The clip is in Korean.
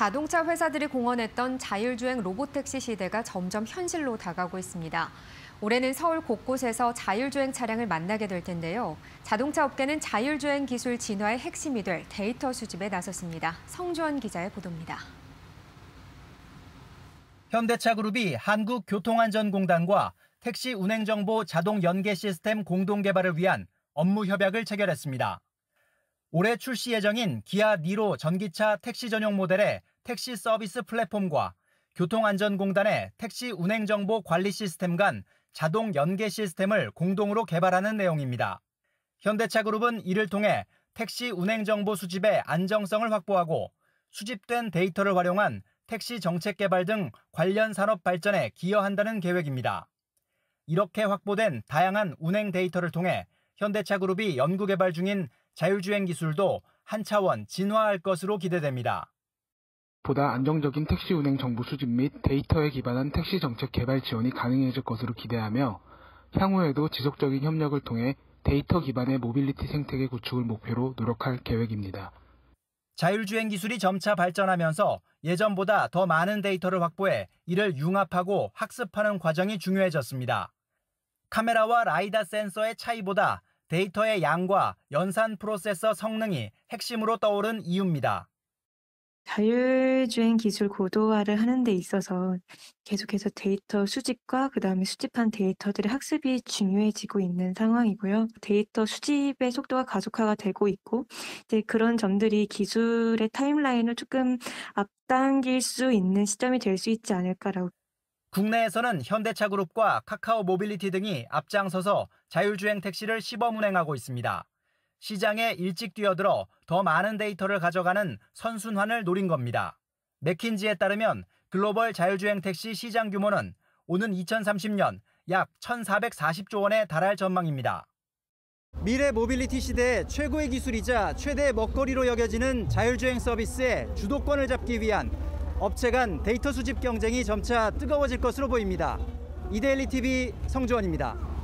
자동차 회사들이 공언했던 자율주행 로봇택시 시대가 점점 현실로 다가오고 있습니다. 올해는 서울 곳곳에서 자율주행 차량을 만나게 될 텐데요. 자동차 업계는 자율주행 기술 진화의 핵심이 될 데이터 수집에 나섰습니다. 성주원 기자의 보도입니다. 현대차그룹이 한국교통안전공단과 택시 운행정보 자동 연계 시스템 공동 개발을 위한 업무 협약을 체결했습니다. 올해 출시 예정인 기아 니로 전기차 택시 전용 모델에 택시 서비스 플랫폼과 교통안전공단의 택시 운행정보 관리 시스템 간 자동 연계 시스템을 공동으로 개발하는 내용입니다. 현대차그룹은 이를 통해 택시 운행정보 수집의 안정성을 확보하고 수집된 데이터를 활용한 택시 정책 개발 등 관련 산업 발전에 기여한다는 계획입니다. 이렇게 확보된 다양한 운행 데이터를 통해 현대차그룹이 연구개발 중인 자율주행 기술도 한 차원 진화할 것으로 기대됩니다. 보다 안정적인 택시 운행 정보 수집 및 데이터에 기반한 택시 정책 개발 지원이 가능해질 것으로 기대하며 향후에도 지속적인 협력을 통해 데이터 기반의 모빌리티 생태계 구축을 목표로 노력할 계획입니다. 자율주행 기술이 점차 발전하면서 예전보다 더 많은 데이터를 확보해 이를 융합하고 학습하는 과정이 중요해졌습니다. 카메라와 라이다 센서의 차이보다 데이터의 양과 연산 프로세서 성능이 핵심으로 떠오른 이유입니다. 자율주행 기술 고도화를 하는 데 있어서 계속해서 데이터 수집과 그 다음에 수집한 데이터들의 학습이 중요해지고 있는 상황이고요. 데이터 수집의 속도가 가속화가 되고 있고 이제 그런 점들이 기술의 타임라인을 조금 앞당길 수 있는 시점이 될 수 있지 않을까라고 국내에서는 현대차 그룹과 카카오 모빌리티 등이 앞장서서 자율주행 택시를 시범 운행하고 있습니다. 시장에 일찍 뛰어들어 더 많은 데이터를 가져가는 선순환을 노린 겁니다. 맥킨지에 따르면 글로벌 자율주행 택시 시장 규모는 오는 2030년 약 1,440조 원에 달할 전망입니다. 미래 모빌리티 시대의 최고의 기술이자 최대 먹거리로 여겨지는 자율주행 서비스의 주도권을 잡기 위한 업체 간 데이터 수집 경쟁이 점차 뜨거워질 것으로 보입니다. 이데일리 TV 성주원입니다.